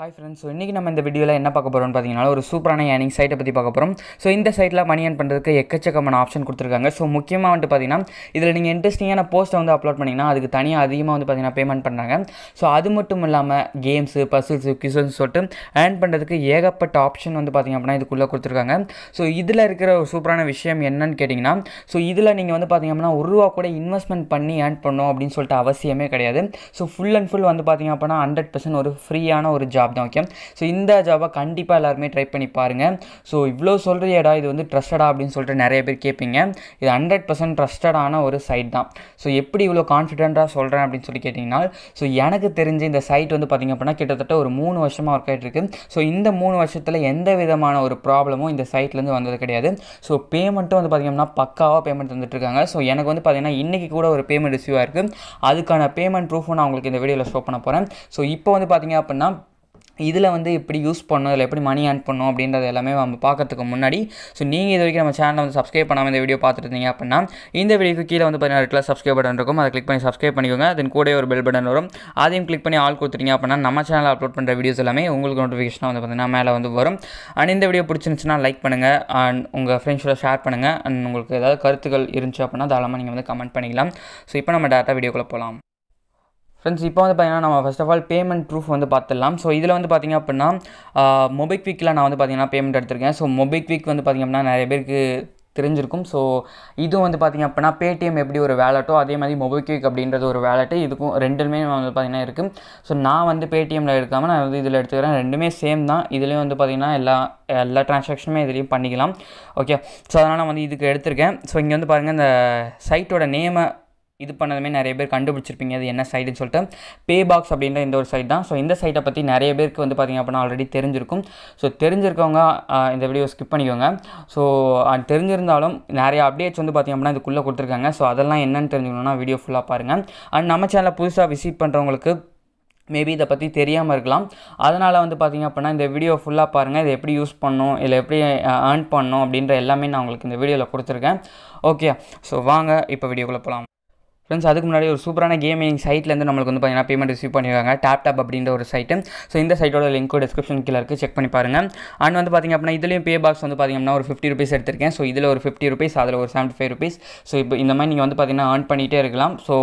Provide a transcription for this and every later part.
hi friends so இன்றைக்கி நம்ம இந்த வீடியோவில் என்ன பார்க்க போகிறோம்னு பார்த்தீங்கன்னா ஒரு சூப்பரான ஏர்னிங் சைட்டை பற்றி பார்க்க போகிறோம் ஸோ இந்த சைட்டில் மணி ஏர்ன் பண்ணுறதுக்கு எக்கச்சக்கமான ஆப்ஷன் கொடுத்துருக்காங்க ஸோ முக்கியமாக வந்துட்டு பார்த்தீங்கன்னா இதில் நீங்கள் இன்ட்ரெஸ்டிங்கான போஸ்ட்டை வந்து அப்லோட் பண்ணிங்கன்னா அதுக்கு தனியாக அதிகமாக வந்து பார்த்தீங்கன்னா பேமெண்ட் பண்ணுறாங்க ஸோ அது மட்டும் இல்லாமல் கேம்ஸு பசில்ஸ் கிசல்ஸ் சொல்லிட்டு ஏர்ன் பண்ணுறதுக்கு ஏகப்பட்ட ஆப்ஷன் வந்து பார்த்திங்க அப்படின்னா இதுக்குள்ளே கொடுத்துருக்காங்க ஸோ இதில் இருக்கிற ஒரு சூப்பரான விஷயம் என்னன்னு கேட்டிங்கன்னா ஸோ இதில் நீங்கள் வந்து பார்த்திங்க அப்படின்னா ஒரு ரூபா கூட இன்வெஸ்ட்மெண்ட் பண்ணி ஏர்ன் பண்ணணும் அப்படின்னு சொல்லிட்டு அவசியமே கிடையாது ஸோ ஃபுல் அண்ட் ஃபுல் வந்து பார்த்திங்க அப்படின்னா ஹண்ட்ரட் பர்சன்ட் ஒரு ஃப்ரீயான ஒரு ஜாப் ஜாப் தான் ஓகே ஸோ இந்த ஜாபை கண்டிப்பாக எல்லாருமே ட்ரை பண்ணி பாருங்கள் ஸோ இவ்வளோ சொல்கிறியடா இது வந்து ட்ரஸ்டடா அப்படின்னு சொல்லிட்டு நிறைய பேர் கேட்பீங்க இது ஹண்ட்ரட் பர்சன்ட் ட்ரஸ்டடான ஒரு சைட் தான் ஸோ எப்படி இவ்வளோ கான்ஃபிடென்ட்டாக சொல்கிறேன் அப்படின்னு சொல்லி கேட்டிங்கன்னா ஸோ எனக்கு தெரிஞ்சு இந்த சைட் வந்து பார்த்திங்க அப்படின்னா கிட்டத்தட்ட ஒரு மூணு வருஷமாக ஒர்க் ஆகிட்டு இருக்குது ஸோ இந்த மூணு வருஷத்தில் எந்த விதமான ஒரு ப்ராப்ளமும் இந்த சைட்லேருந்து வந்தது கிடையாது ஸோ பேமெண்ட்டும் வந்து பார்த்திங்கன்னா பக்காவாக பேமெண்ட் தந்துட்டுருக்காங்க ஸோ எனக்கு வந்து பார்த்திங்கன்னா இன்றைக்கி கூட ஒரு பேமெண்ட் ரிசீவாக இருக்குது அதுக்கான பேமெண்ட் ப்ரூஃபும் நான் உங்களுக்கு இந்த வீடியோவில் ஷோ பண்ண போகிறேன் ஸோ இப்போ வந்து பார்த்திங்க அப்படின்னா இதில் வந்து எப்படி யூஸ் பண்ணணும் இதில் எப்படி மணி ஏர்ன் பண்ணணும் அப்படின்றது எல்லாமே நம்ம பார்க்கறதுக்கு முன்னாடி ஸோ நீங்கள் இது வரைக்கும் நம்ம சேனலை வந்து சப்ஸ்கிரைப் பண்ணாமல் இந்த வீடியோ பார்த்துருந்தீங்க அப்படின்னா இந்த வீடியோக்கு கீழே வந்து பார்த்தீங்கன்னா சப்ஸ்கிரைப் பட்டன் இருக்கும் அதை கிளிக் பண்ணி சப்ஸ்கிரைப் பண்ணிக்கோங்க அதன் கூட ஒரு பெல் பட்டன் வரும் அதையும் கிளிக் பண்ணி ஆள் கொடுத்துருங்க அப்படின்னா நம்ம சேனலில் அப்லோட் பண்ணுற வீடியோஸ் எல்லாமே உங்களுக்கு நோட்டிஃபிகேஷனாக வந்து பார்த்தீங்கன்னா மேலே வந்து வரும் அண்ட் இந்த வீடியோ பிடிச்சிருந்துச்சுன்னா லைக் பண்ணுங்கள் அண்ட் உங்கள் ஃப்ரெண்ட்ஸோட ஷேர் பண்ணுங்கள் அண்ட் உங்களுக்கு ஏதாவது கருத்துக்கள் இருந்துச்சு அப்படின்னா தாராளமாக நீங்கள் வந்து கமெண்ட் பண்ணிக்கலாம் ஸோ இப்போ நம்ம டேரெக்டாக வீடியோக்குள்ளே போகலாம் ஃப்ரெண்ட்ஸ் இப்போ வந்து பார்த்திங்கன்னா நம்ம first of all payment proof வந்து பார்த்துடலாம் ஸோ இதில் வந்து பார்த்திங்க அப்படின்னா மொபிக்விக்கில் நான் வந்து பார்த்திங்கன்னா பேமெண்ட் எடுத்திருக்கேன் ஸோ மொபிக்விக் வந்து பார்த்திங்க அப்படின்னா நிறைய பேருக்கு தெரிஞ்சிருக்கும் ஸோ இதுவும் வந்து பார்த்திங்க அப்படின்னா பேடிஎம் எப்படி ஒரு வேலட்டோ அதே மாதிரி மொபைக்விக் அப்படின்றது ஒரு வேலட்டு இதுக்கும் ரெண்டுமே வந்து பார்த்திங்கன்னா இருக்குது ஸோ நான் வந்து பேடிஎம்மில் எடுக்காமல் நான் வந்து இதில் எடுத்துக்கிறேன் ரெண்டுமே சேம் தான் இதுலேயும் வந்து பார்த்திங்கன்னா எல்லா எல்லா ட்ரான்சாக்ஷனுமே இதுலேயும் பண்ணிக்கலாம் ஓகே ஸோ அதனால் நான் வந்து இதுக்கு எடுத்திருக்கேன் ஸோ இங்கே வந்து பாருங்கள் இந்த சைட்டோட நேமை இது பண்ணதுமே நிறைய பேர் கண்டுபிடிச்சிருப்பீங்க அது என்ன சைடுன்னு சொல்லிட்டு பே பாக்ஸ் அப்படின்ற இந்த ஒரு சைட் தான் ஸோ இந்த சைட்டை பற்றி நிறைய பேருக்கு வந்து பார்த்திங்க அப்படின்னா ஆல்ரெடி தெரிஞ்சிருக்கும் ஸோ தெரிஞ்சிருக்கவங்க இந்த வீடியோ ஸ்கிப் பண்ணிக்கோங்க ஸோ தெரிஞ்சிருந்தாலும் நிறைய அப்டேட்ஸ் வந்து பார்த்திங்க அப்படின்னா இதுக்குள்ளே கொடுத்துருக்காங்க ஸோ அதெல்லாம் என்னென்னு தெரிஞ்சுக்கணும்னா வீடியோ ஃபுல்லாக பாருங்கள் அண்ட் நம்ம சேனலை புதுசாக விசிட் பண்ணுறவங்களுக்கு மேபி இதை பற்றி தெரியாமல் இருக்கலாம் அதனால் வந்து பார்த்திங்க அப்படின்னா இந்த வீடியோ ஃபுல்லாக பாருங்கள் இதை எப்படி யூஸ் பண்ணும் இல்லை எப்படி ஏர்ன் பண்ணும் அப்படின்ற எல்லாமே நான் உங்களுக்கு இந்த வீடியோவில் கொடுத்துருக்கேன் ஓகே ஸோ வாங்க இப்போ வீடியோக்குள்ளே போகலாம் ஃப்ரெண்ட்ஸ் அதுக்கு முன்னாடி ஒரு சூப்பரான கேமிங் சைட்லேருந்து நம்மளுக்கு வந்து பார்த்தீங்கன்னா பேமெண்ட் ரிசீவ் பண்ணியிருக்காங்க டேப் டாப் அப்படின்ற ஒரு சைட்டு ஸோ இந்த சைட்டோட லிங்க்கு டிஸ்கிரிப்ஷன் கீழே இருக்குது செக் பண்ணி பாருங்கள் அண்ட் வந்து பார்த்திங்க அப்படின்னா இதுலேயும் பே பாக்ஸ் வந்து பார்த்திங்கன்னா ஒரு ஃபிஃப்டி ருபீஸ் எடுத்திருக்கேன் ஸோ இதில் ஒரு ஃபிஃப்டி ருபீஸ் அதில் ஒரு செவன்ட்டி ஃபைவ் ருபீஸ் ஸோ இப்போ இந்த மாதிரி நீங்கள் வந்து பார்த்திங்கன்னா ஏர்ன் பண்ணிகிட்டே இருக்கலாம் ஸோ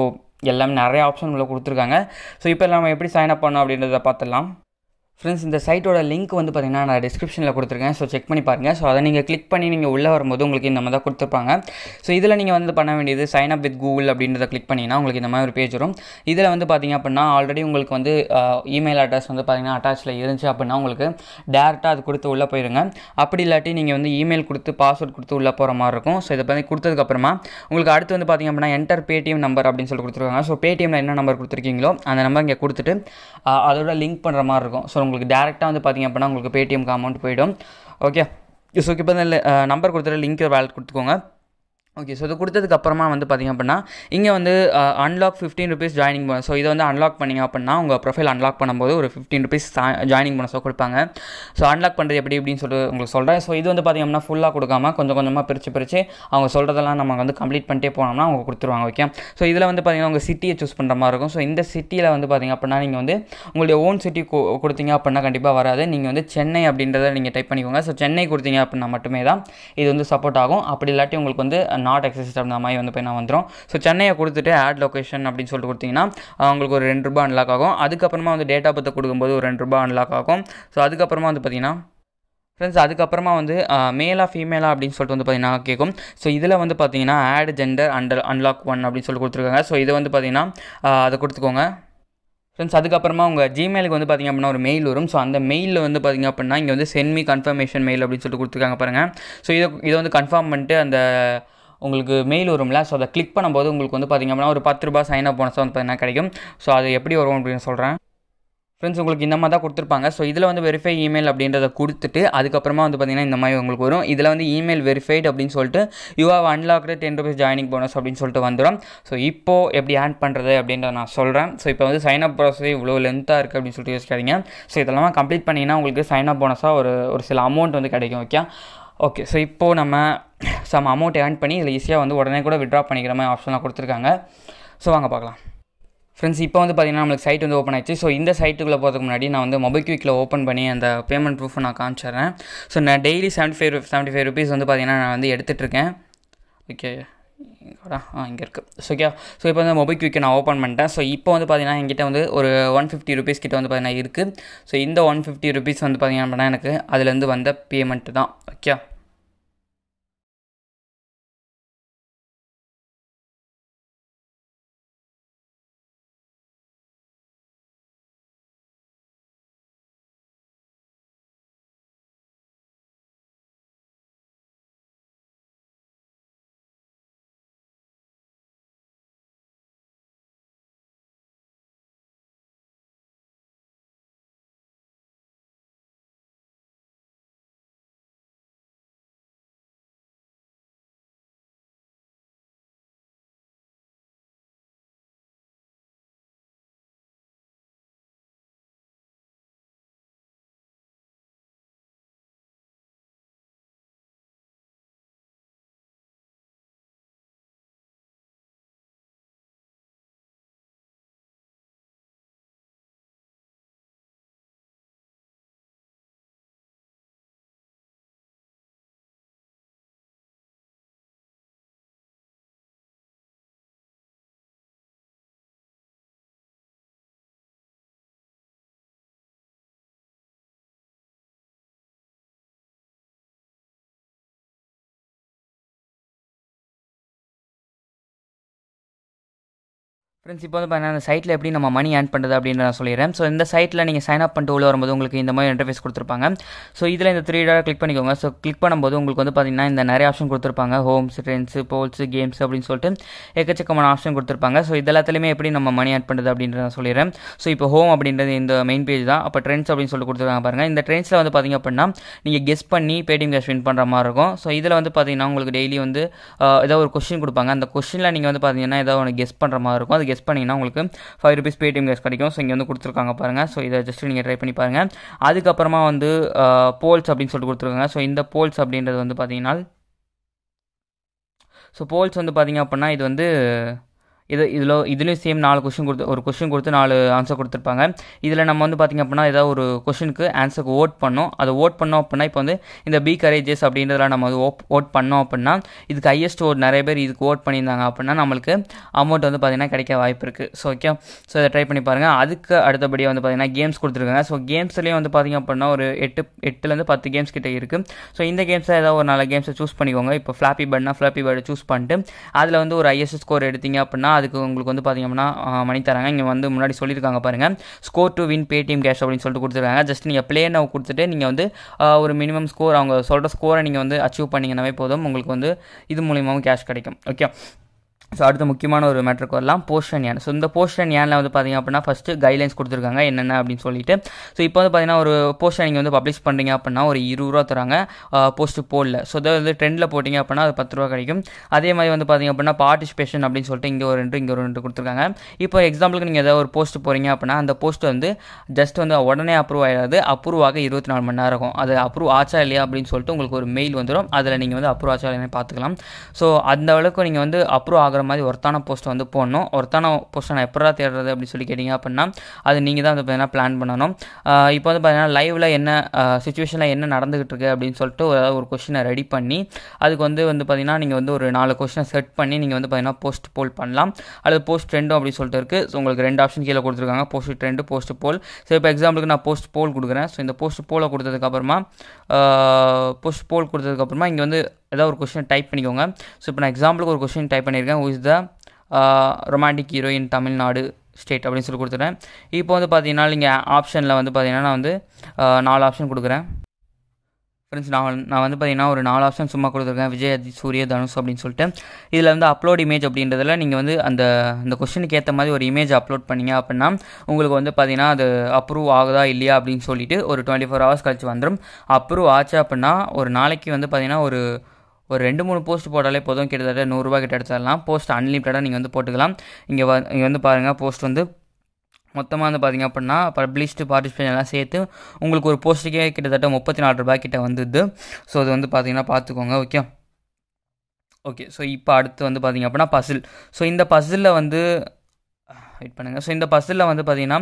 எல்லாமே நிறைய ஆப்ஷன் உள்ள கொடுத்துருக்காங்க ஸோ இப்போ நம்ம எப்படி சைன் அப் பண்ணோம் அப்படின்றத பார்த்துடலாம் ஃப்ரெண்ட்ஸ் இந்த சைட்டோட லிங்க் வந்து பார்த்திங்கன்னா நான் டிஸ்கிரிப்ஷனில் கொடுத்துருக்கேன் ஸோ செக் பண்ணி பாருங்கள் ஸோ அதை நீங்கள் கிளிக் பண்ணி நீங்கள் உள்ளே வரும்போது உங்களுக்கு இந்த மாதிரி தான் கொடுத்துருப்பாங்க ஸோ இதில் நீங்கள் வந்து பண்ண வேண்டியது சைன் அப் வித் கூகுள் அப்படின்றத கிளிக் பண்ணிங்கன்னா உங்களுக்கு இந்த மாதிரி ஒரு பேஜ் வரும் இதில் வந்து பார்த்திங்க அப்படின்னா ஆல்ரெடி உங்களுக்கு வந்து இமெயில் அட்ரஸ் வந்து பார்த்திங்கன்னா அட்டாச்சில் இருந்துச்சு அப்படின்னா உங்களுக்கு டேரெக்டாக அது கொடுத்து உள்ளே போயிடுங்க அப்படி இல்லாட்டி நீங்கள் வந்து இமெயில் கொடுத்து பாஸ்வேர்ட் கொடுத்து உள்ளே போகிற மாதிரி இருக்கும் ஸோ இதை பற்றி கொடுத்ததுக்கப்புறமா உங்களுக்கு அடுத்து வந்து பார்த்திங்க அப்படின்னா என்டர் பேடிஎம் நம்பர் அப்படின்னு சொல்லி கொடுத்துருக்காங்க ஸோ பேடிஎம்மில் என்ன நம்பர் கொடுத்துருக்கீங்களோ அந்த நம்பர் இங்கே கொடுத்துட்டு அதோட லிங்க் பண்ணுற மாதிரி இருக்கும் ஸோ உங்களுக்கு டேரெக்டாக வந்து பார்த்திங்க அப்படின்னா உங்களுக்கு பேடிஎம்க்கு அமௌண்ட் போயிடும் ஓகே ஸோ இப்போ நம்பர் கொடுத்துட்டு லிங்க் வேலட் கொடுத்துக்கோங்க ஓகே ஸோ இது கொடுத்ததுக்கப்புறமா வந்து பார்த்திங்க அப்படின்னா இங்கே வந்து அன்லாக் ஃபிஃப்டின் ருபீஸ் ஜாயினிங் பண்ண ஸோ இதை வந்து அன்லாக் பண்ணிங்க அப்படின்னா உங்கள் ப்ரொஃபைல் அன்லாக் பண்ணும்போது ஒரு ஃபிஃப்டின் ருபீஸ் ஜாயினிங் பண்ண ஸோ கொடுப்பாங்க ஸோ அன்லாக் பண்ணுறது எப்படி அப்படின்னு சொல்லி உங்களுக்கு சொல்கிறேன் ஸோ இது வந்து பார்த்திங்க அப்படின்னா ஃபுல்லாக கொடுக்காம கொஞ்சம் கொஞ்சமாக பிரித்து பிரித்து அவங்க சொல்கிறதெல்லாம் நம்ம வந்து கம்ப்ளீட் பண்ணிட்டே போனோம்னா அவங்க கொடுத்துருவாங்க ஓகே ஸோ இதில் வந்து பார்த்திங்கன்னா உங்கள் சிட்டியை சூஸ் பண்ணுற மாதிரி இருக்கும் ஸோ இந்த சிட்டியில் வந்து பார்த்திங்க அப்படின்னா நீங்கள் வந்து உங்களுடைய ஓன் சிட்டி கொடுத்தீங்க அப்படின்னா கண்டிப்பாக வராது நீங்கள் வந்து சென்னை அப்படின்றத நீங்கள் டைப் பண்ணிக்கோங்க ஸோ சென்னை கொடுத்தீங்க அப்படின்னா மட்டுமே தான் இது வந்து சப்போர்ட் ஆகும் அப்படி இல்லாட்டி உங்களுக்கு வந்து நாட் எக்ஸிஸ்ட் அப்படின்ற மாதிரி வந்து போய் நான் வந்துடும் ஸோ சென்னையை கொடுத்துட்டு ஆட் லொக்கேஷன் அப்படின்னு சொல்லிட்டு கொடுத்தீங்கன்னா உங்களுக்கு ஒரு ரெண்டு ரூபா அன்லாக் ஆகும் அதுக்கப்புறமா வந்து டேட்டா பத்தை கொடுக்கும்போது ஒரு ரெண்டு ரூபா அன்லாக் ஆகும் ஸோ அதுக்கப்புறமா வந்து பார்த்தீங்கன்னா ஃப்ரெண்ட்ஸ் அதுக்கப்புறமா வந்து மேலாக ஃபீமேலாக அப்படின்னு சொல்லிட்டு வந்து பார்த்தீங்கன்னா கேட்கும் ஸோ இதில் வந்து பார்த்தீங்கன்னா add gender under unlock one அப்படின்னு சொல்லி கொடுத்துருக்காங்க ஸோ இது வந்து பார்த்தீங்கன்னா அதை கொடுத்துக்கோங்க ஃப்ரெண்ட்ஸ் அதுக்கப்புறமா உங்கள் ஜிமெயிலுக்கு வந்து பார்த்திங்க அப்படின்னா ஒரு மெயில் வரும் ஸோ அந்த மெயிலில் வந்து பார்த்திங்க அப்படின்னா இங்கே வந்து சென்மி கன்ஃபர்மேஷன் மெயில் அப்படின்னு சொல்லிட்டு கொடுத்துருக்காங்க பாருங்கள் ஸோ இதை இதை வந்து கன்ஃபார்ம் பண்ணிட்டு அந்த உங்களுக்கு மெயில் வரும்ல ஸோ அதை கிளிக் பண்ணும்போது உங்களுக்கு வந்து பார்த்திங்க அப்படின்னா ஒரு பத்து ரூபா சைன் அப் போனஸாக வந்து பார்த்திங்கன்னா கிடைக்கும் ஸோ அது எப்படி வரும் அப்படின்னு சொல்கிறேன் ஃப்ரெண்ட்ஸ் உங்களுக்கு இந்த மாதிரி தான் கொடுத்துருப்பாங்க ஸோ இதில் வந்து வெரிஃபை இமெயில் அப்படின்றத கொடுத்துட்டு அதுக்கப்புறமா வந்து பார்த்திங்கன்னா இந்த மாதிரி உங்களுக்கு வரும் இதில் வந்து இமெயில் வெரிஃபைடு அப்படின்னு சொல்லிட்டு you have unlocked ten rupees joining bonus அப்படின்னு சொல்லிட்டு வந்துடும் ஸோ இப்போது எப்படி ஆன் பண்ணுறது அப்படின்றத நான் சொல்கிறேன் ஸோ இப்போ வந்து சைன் அப் ப்ராசஸ் இவ்வளோ லென்த்தாக இருக்குது அப்படின்னு சொல்லிட்டு யோசிக்காதீங்க ஸோ இதெல்லாம் கம்ப்ளீட் பண்ணிங்கன்னா உங்களுக்கு சைன் அப் போனஸாக ஒரு ஒரு சில அமௌண்ட் வந்து கிடைக்கும் ஓகே ஓகே ஸோ இப்போது நம்ம சம் அமௌண்ட் ஏர்ன் பண்ணி இதில் ஈஸியாக வந்து உடனே கூட விட்ரா பண்ணிக்கிற மாதிரி ஆப்ஷன்லாம் கொடுத்துருக்காங்க ஸோ வாங்க பார்க்கலாம் ஃப்ரெண்ட்ஸ் இப்போ வந்து பார்த்திங்கன்னா நம்மளுக்கு சைட் வந்து ஓப்பன் ஆயிடுச்சு ஸோ இந்த சைட்டுக்குள்ளே போகிறதுக்கு முன்னாடி நான் வந்து மொபைக்விக்கில் ஓப்பன் பண்ணி அந்த பேமெண்ட் ப்ரூஃப் நான் காமிச்சிடுறேன் ஸோ நான் daily seventy five seventy five rupees வந்து பார்த்திங்கன்னா நான் வந்து எடுத்துகிட்ருக்கேன் ஓகே இங்கே இருக்குது ஸோ ஓகே ஸோ இப்போ வந்து மொபைல் குவிக்கை நான் ஓப்பன் பண்ணிட்டேன் ஸோ இப்போ வந்து பார்த்தீங்கன்னா என்கிட்ட வந்து ஒரு ஒன் ஃபிஃப்டி ருபீஸ் கிட்ட வந்து பார்த்தீங்கன்னா இருக்குது ஸோ இந்த ஒன் ஃபிஃப்டி ருபீஸ் வந்து பார்த்தீங்கன்னா எனக்கு அதுலேருந்து வந்த பேமெண்ட்டு தான் ஓகே ஃப்ரெண்ட்ஸ் இப்போ வந்து பார்த்தீங்கன்னா அந்த சைட்டில் எப்படி நம்ம மணி ஏன் பண்ணுறது அப்படின்னு நான் சொல்லிடுறேன் ஸோ இந்த சைட்டில் நீங்கள் சைன் அப் பண்ணிட்டு உள்ள வரும்போது உங்களுக்கு இந்த மாதிரி இன்டர்ஃபேஸ் கொடுத்துருப்பாங்க ஸோ இதில் இந்த த்ரீ டாலர் கிளிக் பண்ணிக்கோங்க ஸோ கிளிக் பண்ணும்போது உங்களுக்கு வந்து பார்த்தீங்கன்னா இந்த நிறைய ஆப்ஷன் கொடுத்துருப்பாங்க ஹோம்ஸ் ட்ரெண்ட்ஸ் போல்ஸ் கேம்ஸ் அப்படின்னு சொல்லிட்டு எக்கச்சக்கமான ஆப்ஷன் கொடுத்துருப்பாங்க ஸோ இது எப்படி நம்ம மணி ஏன் பண்ணுறது அப்படின்றத நான் சொல்லிடுறேன் ஸோ இப்போ ஹோம் அப்படின்றது இந்த மெயின் பேஜ் தான் அப்போ ட்ரெண்ட்ஸ் அப்படின்னு சொல்லிட்டு கொடுத்துருக்காங்க பாருங்கள் இந்த ட்ரெண்ட்ஸில் வந்து பார்த்திங்க அப்படின்னா நீங்கள் கெஸ் பண்ணி பேடிஎம் கேஷ் வின் பண்ணுற மாதிரி இருக்கும் ஸோ இதில் வந்து பார்த்தீங்கன்னா உங்களுக்கு டெய்லி வந்து ஏதோ ஒரு கொஷின் கொடுப்பாங்க அந்த கொஷினில் நீங்கள் வந்து பார்த்தீங்கன்னா ஏதோ ஒன்று கெஸ் பண்ணுற மாதிரி இருக்கும் அது கெஸ் பண்ணிங்கன்னா உங்களுக்கு ஃபைவ் ருபீஸ் பேடிஎம் கேஸ் கிடைக்கும் ஸோ இங்கே வந்து கொடுத்துருக்காங்க பாருங்கள் ஸோ இதை ஜஸ்ட் நீங்கள் ட்ரை பண்ணி பாருங்கள் அதுக்கப்புறமா வந்து போல்ஸ் அப்படின்னு சொல்லிட்டு கொடுத்துருக்காங்க ஸோ இந்த போல்ஸ் அப்படின்றது வந்து பார்த்தீங்கன்னா ஸோ போல்ஸ் வந்து பார்த்தீங்க அப்படின்னா இது வந்து இது இதில் இதுலேயும் சேம் நாலு கொஷின் கொடுத்து ஒரு கொஷின் கொடுத்து நாலு ஆன்சர் கொடுத்துருப்பாங்க இதில் நம்ம வந்து பார்த்திங்க அப்படின்னா ஏதாவது ஒரு கொஷினுக்கு ஆன்சருக்கு ஓட் பண்ணோம் அதை ஓட் பண்ணோம் அப்படின்னா இப்போ வந்து இந்த பி கரேஜஸ் அப்படின்றதுலாம் நம்ம வந்து ஓப் ஓட் பண்ணோம் அப்படின்னா இதுக்கு ஹையஸ்ட் ஓட் நிறைய பேர் இதுக்கு ஓட் பண்ணியிருந்தாங்க அப்படின்னா நம்மளுக்கு அமௌண்ட் வந்து பார்த்திங்கன்னா கிடைக்க வாய்ப்பு இருக்குது ஸோ ஓகே ஸோ இதை ட்ரை பண்ணி பாருங்கள் அதுக்கு அடுத்தபடியாக வந்து பார்த்திங்கன்னா கேம்ஸ் கொடுத்துருக்காங்க ஸோ கேம்ஸ்லேயும் வந்து பார்த்திங்க அப்படின்னா ஒரு எட்டு எட்டுலேருந்து பத்து கேம்ஸ் கிட்டே இருக்குது ஸோ இந்த கேம்ஸில் ஏதாவது ஒரு நாலு கேம்ஸை சூஸ் பண்ணிக்கோங்க இப்போ ஃப்ளாப்பி பேர்ட்னா ஃப்ளாப்பி பேர்டை சூஸ் பண்ணிட்டு அதில் வந்து ஒரு ஹையஸ்ட் ஸ்கோர் எடுத்தீங்க அப்படின்னா அதுக்கு உங்களுக்கு வந்து பார்த்திங்க அப்படின்னா மணி தராங்க இங்கே வந்து முன்னாடி சொல்லியிருக்காங்க பாருங்கள் score to win Paytm cash அப்படின்னு சொல்லிட்டு கொடுத்துருக்காங்க ஜஸ்ட் நீங்கள் பிளே நவ் கொடுத்துட்டு நீங்கள் வந்து ஒரு மினிமம் ஸ்கோர் அவங்க சொல்கிற ஸ்கோரை நீங்கள் வந்து அச்சீவ் பண்ணிங்கன்னாவே போதும் உங்களுக்கு வந்து இது மூலியமாகவும் கேஷ் கிடைக்கும் ஓகே ஸோ அடுத்த முக்கியமான ஒரு மேட்ருக்கு வரலாம் போஷன் ஏன் ஸோ இந்த போஷன் ஏனில் வந்து பார்த்திங்க அப்படின்னா ஃபஸ்ட்டு கைட்லைன்ஸ் கொடுத்துருக்காங்க என்னென்ன அப்படின்னு சொல்லிட்டு ஸோ இப்போ வந்து பார்த்திங்கன்னா ஒரு போஸ்டர் நீங்கள் வந்து பப்ளிஷ் பண்ணுறீங்க அப்படின்னா ஒரு இருபது ரூபா தராங்க போஸ்ட்டு போடல ஸோ இதை வந்து ட்ரெண்டில் போட்டிங்க அப்படின்னா அது பத்து ரூபா கிடைக்கும் அதே மாதிரி வந்து பார்த்திங்க அப்படின்னா பார்ட்டிசிபேஷன் அப்படின்னு சொல்லிட்டு இங்கே ஒரு ரெண்டு இங்கே ஒரு ரெண்டு கொடுத்துருக்காங்க இப்போ எக்ஸாம்பிளுக்கு நீங்கள் ஏதாவது ஒரு போஸ்ட் போகிறீங்க அப்படின்னா அந்த போஸ்ட் வந்து ஜஸ்ட் வந்து உடனே அப்ரூவ் ஆகிடாது அப்ரூவ் ஆக இருபத்தி நாலு மணி நேரம் இருக்கும் அது அப்ரூவ் ஆச்சா இல்லையா அப்படின்னு சொல்லிட்டு உங்களுக்கு ஒரு மெயில் வந்துடும் அதில் நீங்கள் வந்து அப்ரூவ் ஆச்சா இல்லையான்னு பார்த்துக்கலாம் ஸோ அந்த அளவுக்கு நீங்கள் வந்து அப்ரூவ் ஆகிற மாதிரி ஒருத்தான போஸ்ட்டை வந்து போடணும் ஒருத்தான போஸ்ட்டை நான் எப்படா தேடுறது அப்படின்னு சொல்லி கேட்டிங்க அப்படின்னா அது நீங்கள் தான் வந்து பார்த்தீங்கன்னா பிளான் பண்ணணும் இப்போ வந்து பார்த்தீங்கன்னா லைவில் என்ன சுச்சுவேஷனில் என்ன நடந்துகிட்டு இருக்கு அப்படின்னு சொல்லிட்டு ஒரு ஒரு கொஷினை ரெடி பண்ணி அதுக்கு வந்து வந்து பார்த்தீங்கன்னா நீங்கள் வந்து ஒரு நாலு கொஷினை செட் பண்ணி நீங்கள் வந்து பார்த்தீங்கன்னா போஸ்ட் போல் பண்ணலாம் அல்லது போஸ்ட் ட்ரெண்டும் அப்படின்னு சொல்லிட்டு இருக்குது ஸோ உங்களுக்கு ரெண்டு ஆப்ஷன் கீழே கொடுத்துருக்காங்க post trend post poll so இப்போ எக்ஸாம்பிளுக்கு நான் போஸ்ட் போல் கொடுக்குறேன் ஸோ இந்த போஸ்ட் போலை கொடுத்ததுக்கப்புறமா போஸ்ட் போல் கொடுத்ததுக்கப்புறமா இங்கே வந்து ஏதாவது ஒரு கொஷின் டைப் பண்ணிக்கோங்க ஸோ இப்போ நான் எக்ஸாம்பிளுக்கு ஒரு கொஷின் டைப் பண்ணியிருக்கேன் is the romantic heroine Tamil Nadu state அப்படின்னு சொல்லி கொடுத்துட்றேன் இப்போ வந்து பார்த்தீங்கன்னா நீங்கள் ஆப்ஷனில் வந்து பார்த்தீங்கன்னா நான் வந்து uh, நாலு ஆப்ஷன் கொடுக்குறேன் ஃப்ரெண்ட்ஸ் நான் நான் வந்து பார்த்தீங்கன்னா ஒரு நாலு ஆப்ஷன் சும்மா கொடுத்துருக்கேன் விஜய் சூரிய தனுஷ் அப்படின்னு சொல்லிட்டு இதில் வந்து அப்லோட் இமேஜ் அப்படின்றதில் நீங்கள் வந்து அந்த அந்த கொஷனுக்கு ஏற்ற மாதிரி ஒரு இமேஜ் அப்லோட் பண்ணிங்க அப்படின்னா உங்களுக்கு வந்து பார்த்தீங்கன்னா அது அப்ரூவ் ஆகுதா இல்லையா அப்படின்னு சொல்லிட்டு ஒரு டுவெண்ட்டி ஃபோர் ஹவர்ஸ் கழிச்சு வந்துடும் அப்ரூவ் ஆச்சு அப்படின்னா ஒரு நாளைக்கு வந்து பார்த்தீங்கன்னா ஒரு ஒரு ரெண்டு மூணு போஸ்ட் போட்டாலே போதும் கிட்டத்தட்ட நூறுரூவா கிட்ட எடுத்துடலாம் போஸ்ட் அன்லிமிட்டடாக நீங்கள் வந்து போட்டுக்கலாம் இங்கே வ இங்கே வந்து பாருங்கள் போஸ்ட் வந்து மொத்தமாக வந்து பார்த்திங்க அப்படின்னா பப்ளிஷ்டு பார்ட்டிசிபேஷன் எல்லாம் சேர்த்து உங்களுக்கு ஒரு போஸ்ட்டுக்கே கிட்டத்தட்ட முப்பத்தி நாலு ரூபாய் கிட்ட வந்துது ஸோ அது வந்து பார்த்திங்கன்னா பார்த்துக்கோங்க ஓகே ஓகே ஸோ இப்போ அடுத்து வந்து பார்த்திங்க அப்படின்னா பசில் ஸோ இந்த பசிலில் வந்து வெயிட் பண்ணுங்கள் ஸோ இந்த பஸ்ஸில் வந்து பார்த்திங்கன்னா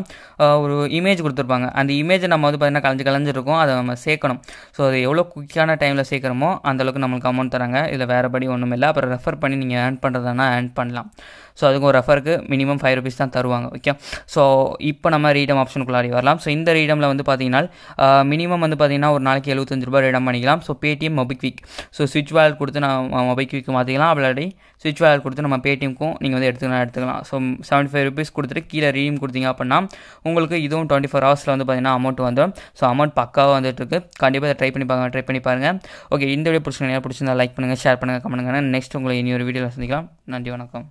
ஒரு இமேஜ் கொடுத்துருப்பாங்க அந்த இமேஜை நம்ம வந்து பார்த்திங்கன்னா கலைஞ்சு கலைஞ்சிருக்கோம் அதை நம்ம சேர்க்கணும் ஸோ அது எவ்வளோ குயிக்கான டைமில் சேர்க்குறோமோ அந்தளவுக்கு நம்மளுக்கு அமௌண்ட் தராங்க இதில் வேறுபடி ஒன்றும் இல்லை அப்புறம் ரெஃபர் பண்ணி நீங்கள் ஏர்ன் பண்ணுறதுனா ஏர்ன் பண்ணலாம் ஸோ அதுக்கு ஒரு ரெஃபருக்கு மினிமம் ஃபைவ் ருபீஸ் தான் தருவாங்க ஓகே ஸோ இப்போ நம்ம ரீடம் ஆப்ஷனுக்குள்ளாடி வரலாம் ஸோ இந்த ரீடமில் வந்து பார்த்தீங்கன்னா மினிமம் வந்து பார்த்திங்கன்னா ஒரு நாளைக்கு எழுபத்தஞ்சு ரூபாய் ரீடம் பண்ணிக்கலாம் ஸோ பேடிஎம் மொபிக்விக் ஸோ சுவிட்ச் வேல் கொடுத்து மொபைக் மொபிக்விக்கு மாற்றிக்கலாம் அப்படி சுவிட்ச் வேல் கொடுத்து நம்ம பேடிஎம்க்கும் நீங்கள் வந்து எடுத்துக்கலாம் எடுத்துக்கலாம் so seventy five rupees rupees கொடுத்துட்டு கீழே ரீம் கொடுத்தீங்க அப்படின்னா உங்களுக்கு இதுவும் டுவெண்ட்டி ஃபோர் ஹவர்ஸில் வந்து பார்த்தீங்கன்னா அமௌண்ட் வந்துடும் ஸோ அமௌண்ட் பக்காவாக வந்துட்டு இருக்குது கண்டிப்பாக இதை ட்ரை பண்ணி பாருங்க ட்ரை பண்ணி பாருங்கள் ஓகே இந்த வீடியோ பிடிச்சிருந்தா பிடிச்சிருந்தா லைக் பண்ணுங்கள் ஷேர் பண்ணுங்கள் கமெண்ட் பண்ணுங்கள் நெக்ஸ்ட் உங்களை இனி ஒரு வீடியோவில் சந்திக்கலாம் நன்றி வணக்கம்